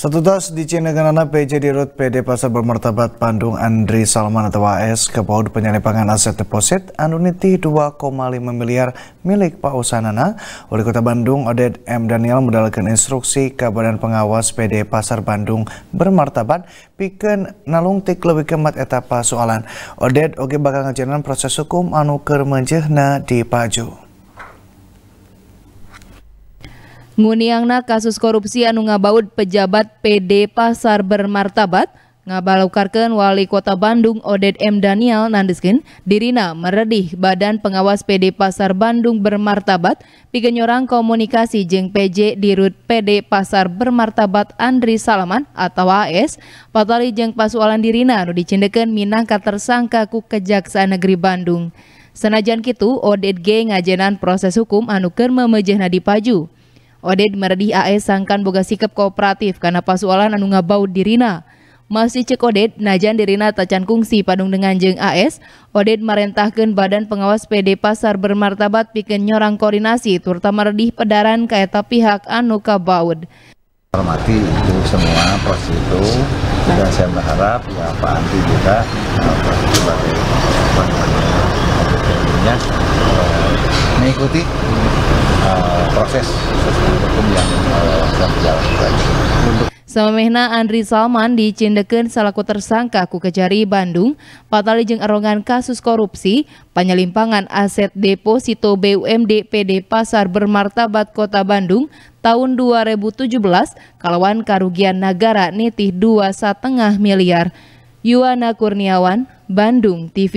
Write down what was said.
Setutas di Cineganana PJ Dirut PD Pasar Bermartabat Bandung Andri Salman atau AS kepaud penyelipangan aset deposit anuniti 2,5 miliar milik Pak Usanana Wali Kota Bandung Oded M. Daniel mendalilkan instruksi ke Badan Pengawas PD Pasar Bandung Bermartabat piken nalungtik lebih kemat etapa soalan. Oded oge bakal ngejalan proses hukum anu menjehna di Paju. nguniangna kasus korupsi anu ngabaut pejabat PD Pasar Bermartabat ngabalukarkan wali kota Bandung Oded M. Daniel Nandeskin dirina meredih badan pengawas PD Pasar Bandung Bermartabat pikenyorang komunikasi jeng PJ dirut PD Pasar Bermartabat Andri Salaman atau AS patali jeng pasualan dirina anu dicindekan minangka tersangka ku Kejaksaan Negeri Bandung. Senajan kitu, Oded G ngajenan proses hukum anu keur Nadi dipaju. Oded meredih AE sangkan boga sikap kooperatif karena pasualan anu ngabau dirina. Masih cek Oded, najan dirina tacan kungsi padung dengan jeng AS, e Oded merentahkan Badan Pengawas PD Pasar Bermartabat bikin nyorang koordinasi, terutama redih pedaran kaeta pihak anu kabaud. Hormati itu semua proses itu, dan saya berharap ya Pak Andi juga eh, mengikuti uh, proses hukum yang eh, sedang berjalan. Untuk Andri Salman dicindeken selaku tersangka ku kejari Bandung, patali jeung erongan kasus korupsi, penyelimpangan aset deposito BUMD PD Pasar Bermartabat Kota Bandung tahun 2017 kalawan karugian negara netih 2,5 miliar. Yuana Kurniawan, Bandung TV.